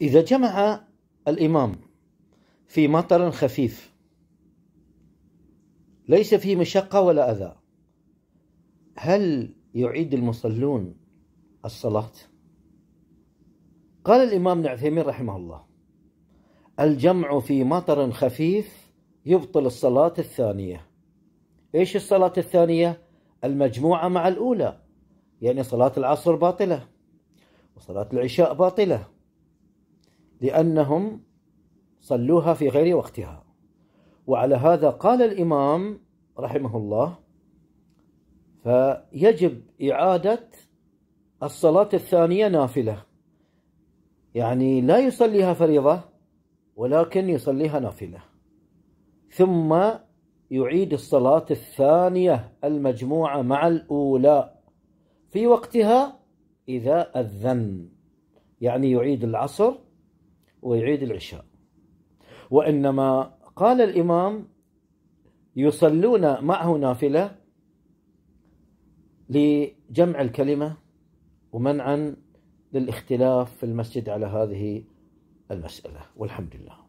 إذا جمع الإمام في مطر خفيف ليس فيه مشقة ولا أذى هل يعيد المصلون الصلاة؟ قال الإمام ابن عثيمين رحمه الله الجمع في مطر خفيف يبطل الصلاة الثانية إيش الصلاة الثانية؟ المجموعة مع الأولى يعني صلاة العصر باطلة وصلاة العشاء باطلة لأنهم صلوها في غير وقتها وعلى هذا قال الإمام رحمه الله فيجب إعادة الصلاة الثانية نافلة يعني لا يصليها فريضة ولكن يصليها نافلة ثم يعيد الصلاة الثانية المجموعة مع الأولى في وقتها إذا أذن يعني يعيد العصر ويعيد العشاء وإنما قال الإمام يصلون معه نافلة لجمع الكلمة ومنعا للاختلاف في المسجد على هذه المسألة والحمد لله